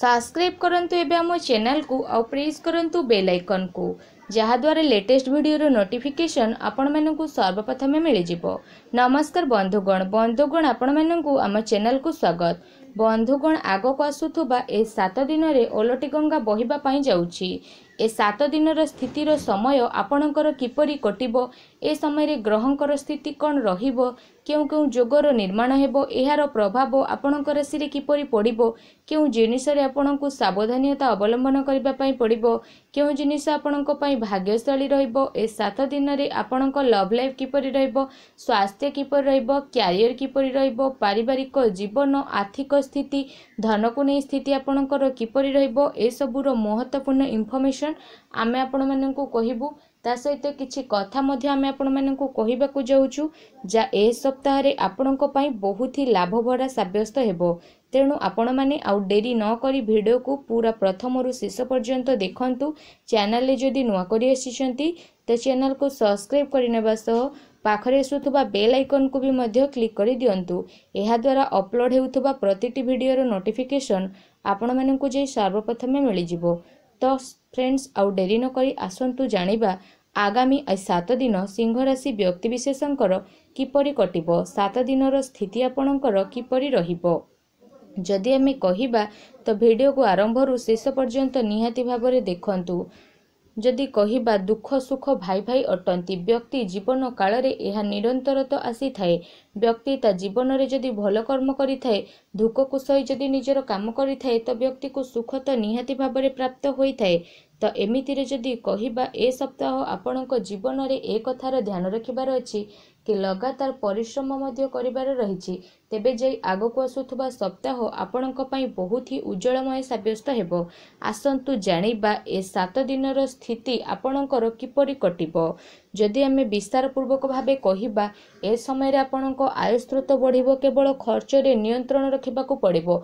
subscribe करूँ M चेल को आउ प्रेस करूँ बेल आइकन को जहाद्वारा लेटेस्ट भिडर नोटिफिकेसन आपण मानक सर्वप्रथमें मिलजिव नमस्कार बंधुगण बंधुगण आपण मानक आम चेल को स्वागत बंधुगण आगक आसुवा यह सात दिन में ओलटी गंगा बहुत जा ଏ ସାତ ଦିନର ସ୍ଥିତିର ସମୟ ଆପଣଙ୍କର କିପରି କଟିବ ଏ ସମୟରେ ଗ୍ରହଙ୍କର ସ୍ଥିତି କ'ଣ ରହିବ କେଉଁ କେଉଁ ଯୋଗର ନିର୍ମାଣ ହେବ ଏହାର ପ୍ରଭାବ ଆପଣଙ୍କ ରାଶିରେ କିପରି ପଡ଼ିବ କେଉଁ ଜିନିଷରେ ଆପଣଙ୍କୁ ସାବଧାନତା ଅବଲମ୍ବନ କରିବା ପାଇଁ ପଡ଼ିବ କେଉଁ ଜିନିଷ ଆପଣଙ୍କ ପାଇଁ ଭାଗ୍ୟଶାଳୀ ରହିବ ଏ ସାତ ଦିନରେ ଆପଣଙ୍କ ଲଭ୍ ଲାଇଫ୍ କିପରି ରହିବ ସ୍ୱାସ୍ଥ୍ୟ କିପରି ରହିବ କ୍ୟାରିୟର କିପରି ରହିବ ପାରିବାରିକ ଜୀବନ ଆର୍ଥିକ ସ୍ଥିତି ଧନକୁ ନେଇ ସ୍ଥିତି ଆପଣଙ୍କର କିପରି ରହିବ ଏସବୁର ମହତ୍ତ୍ୱପୂର୍ଣ୍ଣ ଇନଫର୍ମେସନ୍ ଇନଫର୍ମେସନ୍ ଆମେ ଆପଣମାନଙ୍କୁ କହିବୁ ତା ସହିତ କିଛି କଥା ମଧ୍ୟ ଆମେ ଆପଣମାନଙ୍କୁ କହିବାକୁ ଯାଉଛୁ ଯା ଏ ସପ୍ତାହରେ ଆପଣଙ୍କ ପାଇଁ ବହୁତ ହି ଲାଭଭରା ସାବ୍ୟସ୍ତ ହେବ ତେଣୁ ଆପଣମାନେ ଆଉ ଡେରି ନ କରି ଭିଡ଼ିଓକୁ ପୁରା ପ୍ରଥମରୁ ଶେଷ ପର୍ଯ୍ୟନ୍ତ ଦେଖନ୍ତୁ ଚ୍ୟାନେଲରେ ଯଦି ନୂଆ କରି ଆସିଛନ୍ତି ତ ଚ୍ୟାନେଲକୁ ସବସ୍କ୍ରାଇବ୍ କରିନେବା ସହ ପାଖରେ ଆସୁଥିବା ବେଲ୍ ଆଇକନ୍କୁ ବି ମଧ୍ୟ କ୍ଲିକ୍ କରିଦିଅନ୍ତୁ ଏହାଦ୍ୱାରା ଅପଲୋଡ଼ ହେଉଥିବା ପ୍ରତିଟି ଭିଡ଼ିଓର ନୋଟିଫିକେସନ୍ ଆପଣମାନଙ୍କୁ ଯାଇ ସର୍ବପ୍ରଥମେ ମିଳିଯିବ ତ ଫ୍ରେଣ୍ଡସ୍ ଆଉ ଡେରି ନକରି ଆସନ୍ତୁ ଜାଣିବା ଆଗାମୀ ସାତ ଦିନ ସିଂହରାଶି ବ୍ୟକ୍ତିବିଶେଷଙ୍କର କିପରି କଟିବ ସାତ ଦିନର ସ୍ଥିତି ଆପଣଙ୍କର କିପରି ରହିବ ଯଦି ଆମେ କହିବା ତ ଭିଡ଼ିଓକୁ ଆରମ୍ଭରୁ ଶେଷ ପର୍ଯ୍ୟନ୍ତ ନିହାତି ଭାବରେ ଦେଖନ୍ତୁ ଯଦି କହିବା ଦୁଃଖ ସୁଖ ଭାଇ ଭାଇ ଅଟନ୍ତି ବ୍ୟକ୍ତି ଜୀବନ କାଳରେ ଏହା ନିରନ୍ତର ତ ଆସିଥାଏ ବ୍ୟକ୍ତି ତା ଜୀବନରେ ଯଦି ଭଲ କର୍ମ କରିଥାଏ ଦୁଃଖକୁ ସହି ଯଦି ନିଜର କାମ କରିଥାଏ ତ ବ୍ୟକ୍ତିକୁ ସୁଖ ତ ନିହାତି ଭାବରେ ପ୍ରାପ୍ତ ହୋଇଥାଏ ତ ଏମିତିରେ ଯଦି କହିବା ଏ ସପ୍ତାହ ଆପଣଙ୍କ ଜୀବନରେ ଏ କଥାର ଧ୍ୟାନ ରଖିବାର ଅଛି କି ଲଗାତାର ପରିଶ୍ରମ ମଧ୍ୟ କରିବାର ରହିଛି ତେବେ ଯାଇ ଆଗକୁ ଆସୁଥିବା ସପ୍ତାହ ଆପଣଙ୍କ ପାଇଁ ବହୁତ ହି ଉଜ୍ଜଳମୟ ସାବ୍ୟସ୍ତ ହେବ ଆସନ୍ତୁ ଜାଣିବା ଏ ସାତ ଦିନର ସ୍ଥିତି ଆପଣଙ୍କର କିପରି କଟିବ ଯଦି ଆମେ ବିସ୍ତାରପୂର୍ବକ ଭାବେ କହିବା ଏ ସମୟରେ ଆପଣଙ୍କ ଆୟସ୍ରୋତ ବଢ଼ିବ କେବଳ ଖର୍ଚ୍ଚରେ ନିୟନ୍ତ୍ରଣ ରଖିବାକୁ ପଡ଼ିବ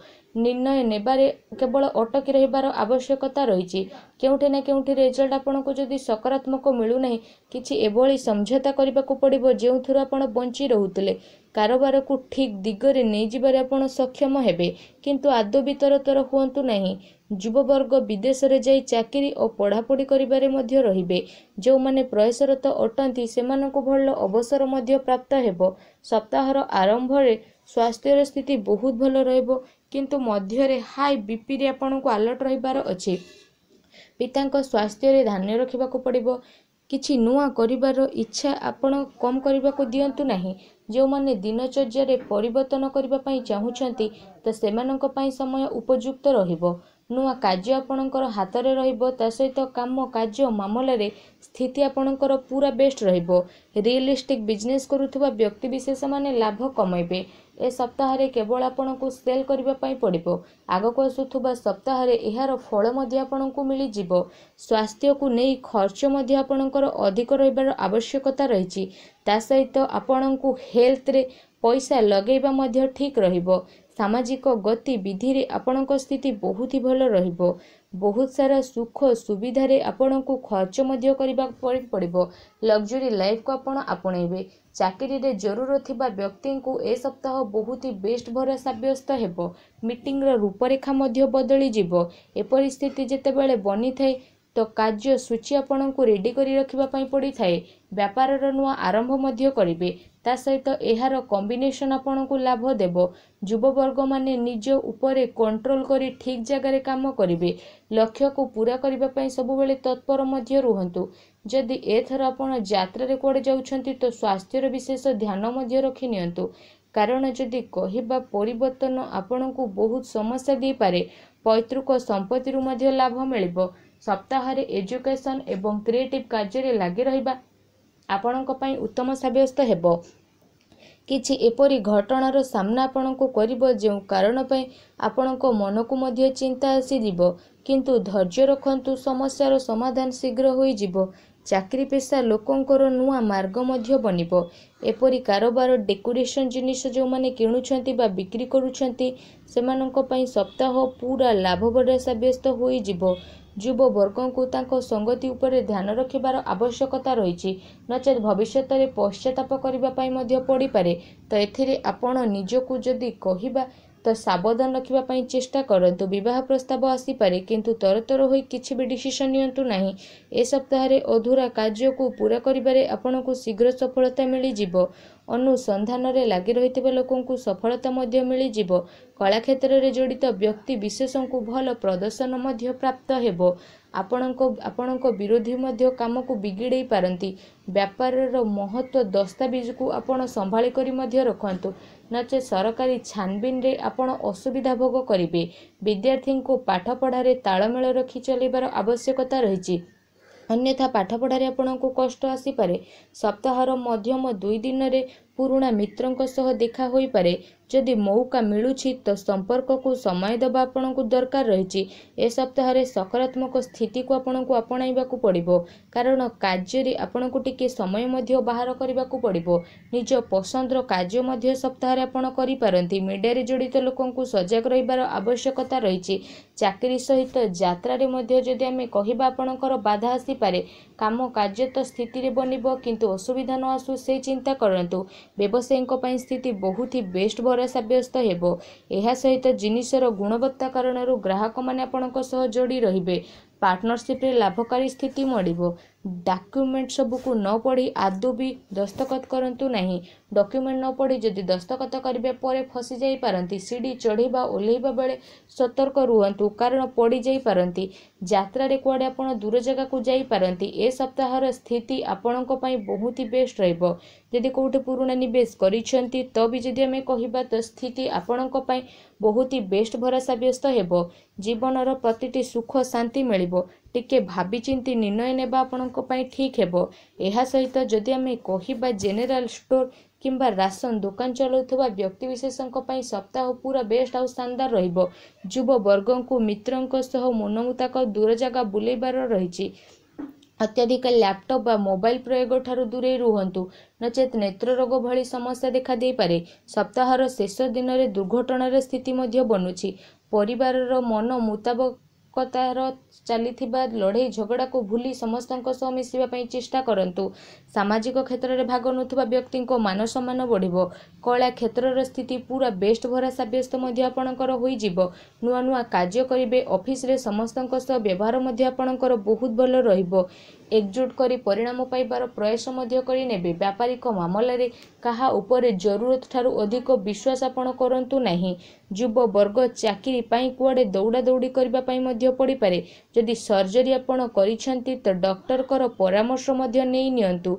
ନିର୍ଣ୍ଣୟ ନେବାରେ କେବଳ ଅଟକି ରହିବାର ଆବଶ୍ୟକତା ରହିଛି କେଉଁଠି ନା କେଉଁଠି ରେଜଲ୍ଟ ଆପଣଙ୍କୁ ଯଦି ସକାରାତ୍ମକ ମିଳୁନାହିଁ କିଛି ଏଭଳି ସମଝୋତା କରିବାକୁ ପଡ଼ିବ ଯେଉଁଥିରୁ ଆପଣ ବଞ୍ଚି ରହୁଥିଲେ କାରବାରକୁ ଠିକ୍ ଦିଗରେ ନେଇଯିବାରେ ଆପଣ ସକ୍ଷମ ହେବେ କିନ୍ତୁ ଆଦୌ ବିତରତର ହୁଅନ୍ତୁ ନାହିଁ ଯୁବବର୍ଗ ବିଦେଶରେ ଯାଇ ଚାକିରି ଓ ପଢ଼ାପଢ଼ି କରିବାରେ ମଧ୍ୟ ରହିବେ ଯେଉଁମାନେ ପ୍ରୟାସରତ ଅଟନ୍ତି ସେମାନଙ୍କୁ ଭଲ ଅବସର ମଧ୍ୟ ପ୍ରାପ୍ତ ହେବ ସପ୍ତାହର ଆରମ୍ଭରେ ସ୍ୱାସ୍ଥ୍ୟର ସ୍ଥିତି ବହୁତ ଭଲ ରହିବ କିନ୍ତୁ ମଧ୍ୟରେ ହାଇ ବିପିରେ ଆପଣଙ୍କୁ ଆଲର୍ଟ ରହିବାର ଅଛି ପିତାଙ୍କ ସ୍ୱାସ୍ଥ୍ୟରେ ଧ୍ୟାନ ରଖିବାକୁ ପଡ଼ିବ କିଛି ନୂଆ କରିବାର ଇଚ୍ଛା ଆପଣ କମ୍ କରିବାକୁ ଦିଅନ୍ତୁ ନାହିଁ ଯେଉଁମାନେ ଦିନଚର୍ଯ୍ୟାରେ ପରିବର୍ତ୍ତନ କରିବା ପାଇଁ ଚାହୁଁଛନ୍ତି ତ ସେମାନଙ୍କ ପାଇଁ ସମୟ ଉପଯୁକ୍ତ ରହିବ ନୂଆ କାର୍ଯ୍ୟ ଆପଣଙ୍କର ହାତରେ ରହିବ ତା ସହିତ କାମ କାର୍ଯ୍ୟ ମାମଲାରେ ସ୍ଥିତି ଆପଣଙ୍କର ପୁରା ବେଷ୍ଟ ରହିବ ରିଏଲିଷ୍ଟିକ୍ ବିଜନେସ୍ କରୁଥିବା ବ୍ୟକ୍ତିବିଶେଷମାନେ ଲାଭ କମାଇବେ ଏ ସପ୍ତାହରେ କେବଳ ଆପଣଙ୍କୁ ସେଲ୍ କରିବା ପାଇଁ ପଡ଼ିବ ଆଗକୁ ଆସୁଥିବା ସପ୍ତାହରେ ଏହାର ଫଳ ମଧ୍ୟ ଆପଣଙ୍କୁ ମିଳିଯିବ ସ୍ୱାସ୍ଥ୍ୟକୁ ନେଇ ଖର୍ଚ୍ଚ ମଧ୍ୟ ଆପଣଙ୍କର ଅଧିକ ରହିବାର ଆବଶ୍ୟକତା ରହିଛି ତା ସହିତ ଆପଣଙ୍କୁ ହେଲ୍ଥରେ ପଇସା ଲଗାଇବା ମଧ୍ୟ ଠିକ୍ ରହିବ ସାମାଜିକ ଗତିବିଧିରେ ଆପଣଙ୍କ ସ୍ଥିତି ବହୁତ ହି ଭଲ ରହିବ ବହୁତ ସାରା ସୁଖ ସୁବିଧାରେ ଆପଣଙ୍କୁ ଖର୍ଚ୍ଚ ମଧ୍ୟ କରିବାକୁ ପଡ଼ିବ ଲକ୍ଜରୀ ଲାଇଫ୍କୁ ଆପଣ ଆପଣେଇବେ ଚାକିରିରେ ଜରୁର ଥିବା ବ୍ୟକ୍ତିଙ୍କୁ ଏ ସପ୍ତାହ ବହୁତ ହି ବେଷ୍ଟ ଭରା ସାବ୍ୟସ୍ତ ହେବ ମିଟିଂର ରୂପରେଖା ମଧ୍ୟ ବଦଳିଯିବ ଏପରି ସ୍ଥିତି ଯେତେବେଳେ ବନିଥାଏ କାର୍ଯ୍ୟ ସୂଚୀ ଆପଣଙ୍କୁ ରେଡ଼ି କରି ରଖିବା ପାଇଁ ପଡ଼ିଥାଏ ବ୍ୟାପାରର ନୂଆ ଆରମ୍ଭ ମଧ୍ୟ କରିବେ ତା ସହିତ ଏହାର କମ୍ବିନେସନ୍ ଆପଣଙ୍କୁ ଲାଭ ଦେବ ଯୁବବର୍ଗମାନେ ନିଜ ଉପରେ କଣ୍ଟ୍ରୋଲ କରି ଠିକ୍ ଜାଗାରେ କାମ କରିବେ ଲକ୍ଷ୍ୟକୁ ପୂରା କରିବା ପାଇଁ ସବୁବେଳେ ତତ୍ପର ମଧ୍ୟ ରୁହନ୍ତୁ ଯଦି ଏଥର ଆପଣ ଯାତ୍ରାରେ କୁଆଡ଼େ ଯାଉଛନ୍ତି ତ ସ୍ୱାସ୍ଥ୍ୟର ବିଶେଷ ଧ୍ୟାନ ମଧ୍ୟ ରଖି ନିଅନ୍ତୁ କାରଣ ଯଦି କହିବା ପରିବର୍ତ୍ତନ ଆପଣଙ୍କୁ ବହୁତ ସମସ୍ୟା ଦେଇପାରେ ପୈତୃକ ସମ୍ପତ୍ତିରୁ ମଧ୍ୟ ଲାଭ ମିଳିବ ସପ୍ତାହରେ ଏଜୁକେସନ୍ ଏବଂ କ୍ରିଏଟିଭ୍ କାର୍ଯ୍ୟରେ ଲାଗି ରହିବା ଆପଣଙ୍କ ପାଇଁ ଉତ୍ତମ ସାବ୍ୟସ୍ତ ହେବ କିଛି ଏପରି ଘଟଣାର ସାମ୍ନା ଆପଣଙ୍କୁ କରିବ ଯେଉଁ କାରଣ ପାଇଁ ଆପଣଙ୍କ ମନକୁ ମଧ୍ୟ ଚିନ୍ତା ଆସିଯିବ କିନ୍ତୁ ଧୈର୍ଯ୍ୟ ରଖନ୍ତୁ ସମସ୍ୟାର ସମାଧାନ ଶୀଘ୍ର ହୋଇଯିବ ଚାକିରି ପେସା ଲୋକଙ୍କର ନୂଆ ମାର୍ଗ ମଧ୍ୟ ବନିବ ଏପରି କାରବାର ଡେକୋରେସନ୍ ଜିନିଷ ଯେଉଁମାନେ କିଣୁଛନ୍ତି ବା ବିକ୍ରି କରୁଛନ୍ତି ସେମାନଙ୍କ ପାଇଁ ସପ୍ତାହ ପୁରା ଲାଭ ସାବ୍ୟସ୍ତ ହୋଇଯିବ ଯୁବବର୍ଗଙ୍କୁ ତାଙ୍କ ସଙ୍ଗତି ଉପରେ ଧ୍ୟାନ ରଖିବାର ଆବଶ୍ୟକତା ରହିଛି ନଚେତ୍ ଭବିଷ୍ୟତରେ ପଶ୍ଚାତାପ କରିବା ପାଇଁ ମଧ୍ୟ ପଡ଼ିପାରେ ତ ଏଥିରେ ଆପଣ ନିଜକୁ ଯଦି କହିବା ତ ସାବଧାନ ରଖିବା ପାଇଁ ଚେଷ୍ଟା କରନ୍ତୁ ବିବାହ ପ୍ରସ୍ତାବ ଆସିପାରେ କିନ୍ତୁ ତରତର ହୋଇ କିଛି ବି ଡିସିସନ୍ ନିଅନ୍ତୁ ନାହିଁ ଏ ସପ୍ତାହରେ ଅଧୁରା କାର୍ଯ୍ୟକୁ ପୂରା କରିବାରେ ଆପଣଙ୍କୁ ଶୀଘ୍ର ସଫଳତା ମିଳିଯିବ ଅନୁସନ୍ଧାନରେ ଲାଗି ରହିଥିବା ଲୋକଙ୍କୁ ସଫଳତା ମଧ୍ୟ ମିଳିଯିବ କଳା କ୍ଷେତ୍ରରେ ଜଡ଼ିତ ବ୍ୟକ୍ତିବିଶେଷଙ୍କୁ ଭଲ ପ୍ରଦର୍ଶନ ମଧ୍ୟ ପ୍ରାପ୍ତ ହେବ ଆପଣଙ୍କ ଆପଣଙ୍କ ବିରୋଧୀ ମଧ୍ୟ କାମକୁ ବିଗିଡ଼େଇ ପାରନ୍ତି ବ୍ୟାପାରର ମହତ୍ତ୍ୱ ଦସ୍ତାବିଜକୁ ଆପଣ ସମ୍ଭାଳି କରି ମଧ୍ୟ ରଖନ୍ତୁ ନଚେତ୍ ସରକାରୀ ଛାନବିନରେ ଆପଣ ଅସୁବିଧା ଭୋଗ କରିବେ ବିଦ୍ୟାର୍ଥୀଙ୍କୁ ପାଠପଢ଼ାରେ ତାଳମେଳ ରଖି ଚାଲିବାର ଆବଶ୍ୟକତା ରହିଛି ଅନ୍ୟଥା ପାଠପଢ଼ାରେ ଆପଣଙ୍କୁ କଷ୍ଟ ଆସିପାରେ ସପ୍ତାହର ମଧ୍ୟମ ଦୁଇ ଦିନରେ ପୁରୁଣା ମିତ୍ରଙ୍କ ସହ ଦେଖା ହୋଇପାରେ ଯଦି ମୌକା ମିଳୁଛି ତ ସମ୍ପର୍କକୁ ସମୟ ଦେବା ଆପଣଙ୍କୁ ଦରକାର ରହିଛି ଏ ସପ୍ତାହରେ ସକାରାତ୍ମକ ସ୍ଥିତିକୁ ଆପଣଙ୍କୁ ଆପଣାଇବାକୁ ପଡ଼ିବ କାରଣ କାର୍ଯ୍ୟରେ ଆପଣଙ୍କୁ ଟିକିଏ ସମୟ ମଧ୍ୟ ବାହାର କରିବାକୁ ପଡ଼ିବ ନିଜ ପସନ୍ଦର କାର୍ଯ୍ୟ ମଧ୍ୟ ସପ୍ତାହରେ ଆପଣ କରିପାରନ୍ତି ମିଡ଼ିଆରେ ଜଡ଼ିତ ଲୋକଙ୍କୁ ସଜାଗ ରହିବାର ଆବଶ୍ୟକତା ରହିଛି ଚାକିରି ସହିତ ଯାତ୍ରାରେ ମଧ୍ୟ ଯଦି ଆମେ କହିବା ଆପଣଙ୍କର ବାଧା ଆସିପାରେ କାମ କାର୍ଯ୍ୟ ତ ସ୍ଥିତିରେ ବନିବ କିନ୍ତୁ ଅସୁବିଧା ନ ଆସୁ ସେ ଚିନ୍ତା କରନ୍ତୁ ବ୍ୟବସାୟୀଙ୍କ ପାଇଁ ସ୍ଥିତି ବହୁତ ହି ବେଷ୍ଟ ଉପରେ ସାବ୍ୟସ୍ତ ହେବ ଏହା ସହିତ ଜିନିଷର ଗୁଣବତ୍ତା କାରଣରୁ ଗ୍ରାହକମାନେ ଆପଣଙ୍କ ସହ ଯୋଡ଼ି ରହିବେ ପାର୍ଟନରସିପ୍ରେ ଲାଭକାରୀ ସ୍ଥିତି ମଡ଼ିବ ଡାକ୍ୟୁମେଣ୍ଟ ସବୁକୁ ନ ପଢ଼ି ଆଦୌ ବି ଦସ୍ତଖତ କରନ୍ତୁ ନାହିଁ ଡକ୍ୟୁମେଣ୍ଟ ନ ପଢ଼ି ଯଦି ଦସ୍ତଖତ କରିବେ ପରେ ଫସି ଯାଇପାରନ୍ତି ସିଡ଼ି ଚଢ଼ିବା ଓହ୍ଲେଇବା ବେଳେ ସତର୍କ ରୁହନ୍ତୁ କାରଣ ପଡ଼ିଯାଇପାରନ୍ତି ଯାତ୍ରାରେ କୁଆଡ଼େ ଆପଣ ଦୂର ଜାଗାକୁ ଯାଇପାରନ୍ତି ଏ ସପ୍ତାହର ସ୍ଥିତି ଆପଣଙ୍କ ପାଇଁ ବହୁତ ହି ବେଷ୍ଟ ରହିବ ଯଦି କେଉଁଠି ପୁରୁଣା ନିବେଶ କରିଛନ୍ତି ତ ବି ଯଦି ଆମେ କହିବା ତ ସ୍ଥିତି ଆପଣଙ୍କ ପାଇଁ ବହୁତ ହି ବେଷ୍ଟ ଭରା ସାବ୍ୟସ୍ତ ହେବ ଜୀବନର ପ୍ରତିଟି ସୁଖ ଶାନ୍ତି ମିଳିବ ପଡ଼ିବ ଟିକେ ଭାବିଚିନ୍ତି ନିର୍ଣ୍ଣୟ ନେବା ଆପଣଙ୍କ ପାଇଁ ଠିକ୍ ହେବ ଏହା ସହିତ ଯଦି ଆମେ କହିବା ଜେନେରାଲ ଷ୍ଟୋର କିମ୍ବା ରାସନ ଦୋକାନ ଚଲାଉଥିବା ବ୍ୟକ୍ତିବିଶେଷଙ୍କ ପାଇଁ ସପ୍ତାହ ପୁରା ବେଷ୍ଟ ଆଉ ସାନ୍ଦାର ରହିବ ଯୁବବର୍ଗଙ୍କୁ ମିତ୍ରଙ୍କ ସହ ମନମୁତାକ ଦୂର ଜାଗା ବୁଲେଇବାର ରହିଛି ଅତ୍ୟଧିକ ଲ୍ୟାପଟପ୍ ବା ମୋବାଇଲ ପ୍ରୟୋଗ ଠାରୁ ଦୂରେଇ ରୁହନ୍ତୁ ନଚେତ୍ ନେତ୍ର ରୋଗ ଭଳି ସମସ୍ୟା ଦେଖାଦେଇପାରେ ସପ୍ତାହର ଶେଷ ଦିନରେ ଦୁର୍ଘଟଣାର ସ୍ଥିତି ମଧ୍ୟ ବନୁଛି ପରିବାରର ମନ ମୁତାବକ ଏକତାର ଚାଲିଥିବା ଲଢ଼େଇ ଝଗଡ଼ାକୁ ଭୁଲି ସମସ୍ତଙ୍କ ସହ ମିଶିବା ପାଇଁ ଚେଷ୍ଟା କରନ୍ତୁ ସାମାଜିକ କ୍ଷେତ୍ରରେ ଭାଗ ନେଉଥିବା ବ୍ୟକ୍ତିଙ୍କ ମାନସମ୍ମାନ ବଢ଼ିବ କଳା କ୍ଷେତ୍ରର ସ୍ଥିତି ପୁରା ବେଷ୍ଟ ଭରା ସାବ୍ୟସ୍ତ ମଧ୍ୟ ଆପଣଙ୍କର ହୋଇଯିବ ନୂଆ ନୂଆ କାର୍ଯ୍ୟ କରିବେ ଅଫିସରେ ସମସ୍ତଙ୍କ ସହ ବ୍ୟବହାର ମଧ୍ୟ ଆପଣଙ୍କର ବହୁତ ଭଲ ରହିବ ଏକଜୁଟ କରି ପରିଣାମ ପାଇବାର ପ୍ରୟାସ ମଧ୍ୟ କରିନେବେ ବ୍ୟାପାରିକ ମାମଲାରେ କାହା ଉପରେ ଜରୁରତ ଠାରୁ ଅଧିକ ବିଶ୍ୱାସ ଆପଣ କରନ୍ତୁ ନାହିଁ ଯୁବବର୍ଗ ଚାକିରି ପାଇଁ କୁଆଡ଼େ ଦୌଡ଼ା ଦୌଡ଼ି କରିବା ପାଇଁ ମଧ୍ୟ ପଡ଼ିପାରେ ଯଦି ସର୍ଜରୀ ଆପଣ କରିଛନ୍ତି ତ ଡକ୍ଟରଙ୍କର ପରାମର୍ଶ ମଧ୍ୟ ନେଇ ନିଅନ୍ତୁ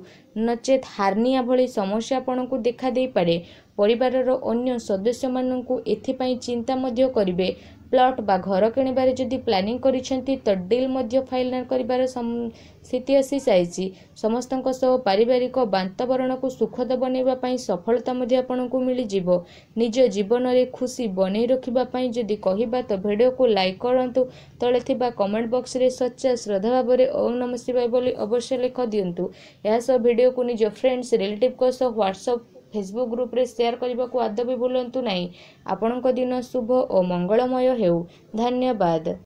ନଚେତ୍ ହାର୍ନିଆ ଭଳି ସମସ୍ୟା ଆପଣଙ୍କୁ ଦେଖାଦେଇପାରେ ପରିବାରର ଅନ୍ୟ ସଦସ୍ୟମାନଙ୍କୁ ଏଥିପାଇଁ ଚିନ୍ତା ମଧ୍ୟ କରିବେ ପ୍ଲଟ୍ ବା ଘର କିଣିବାରେ ଯଦି ପ୍ଲାନିଂ କରିଛନ୍ତି ତ ଡିଲ୍ ମଧ୍ୟ ଫାଇଲ୍ କରିବାର ସ୍ଥିତି ଆସିସାରିଛି ସମସ୍ତଙ୍କ ସହ ପାରିବାରିକ ବାନ୍ତବରଣକୁ ସୁଖଦ ବନେଇବା ପାଇଁ ସଫଳତା ମଧ୍ୟ ଆପଣଙ୍କୁ ମିଳିଯିବ ନିଜ ଜୀବନରେ ଖୁସି ବନେଇ ରଖିବା ପାଇଁ ଯଦି କହିବା ତ ଭିଡ଼ିଓକୁ ଲାଇକ୍ କରନ୍ତୁ ତଳେ ଥିବା କମେଣ୍ଟ ବକ୍ସରେ ସଚ୍ଚା ଶ୍ରଦ୍ଧା ଭାବରେ ଓମ୍ ନମଃ ଶିବାୟ ବୋଲି ଅବଶ୍ୟ ଲେଖ ଦିଅନ୍ତୁ ଏହା ସହ ଭିଡ଼ିଓକୁ ନିଜ ଫ୍ରେଣ୍ଡସ୍ ରିଲେଟିଭ୍ଙ୍କ ସହ ହ୍ୱାଟ୍ସଆପ୍ ଫେସବୁକ୍ ଗ୍ରୁପ୍ରେ ସେୟାର କରିବାକୁ ଆଦବି ଭୁଲନ୍ତୁ ନାହିଁ ଆପଣଙ୍କ ଦିନ ଶୁଭ ଓ ମଙ୍ଗଳମୟ ହେଉ ଧନ୍ୟବାଦ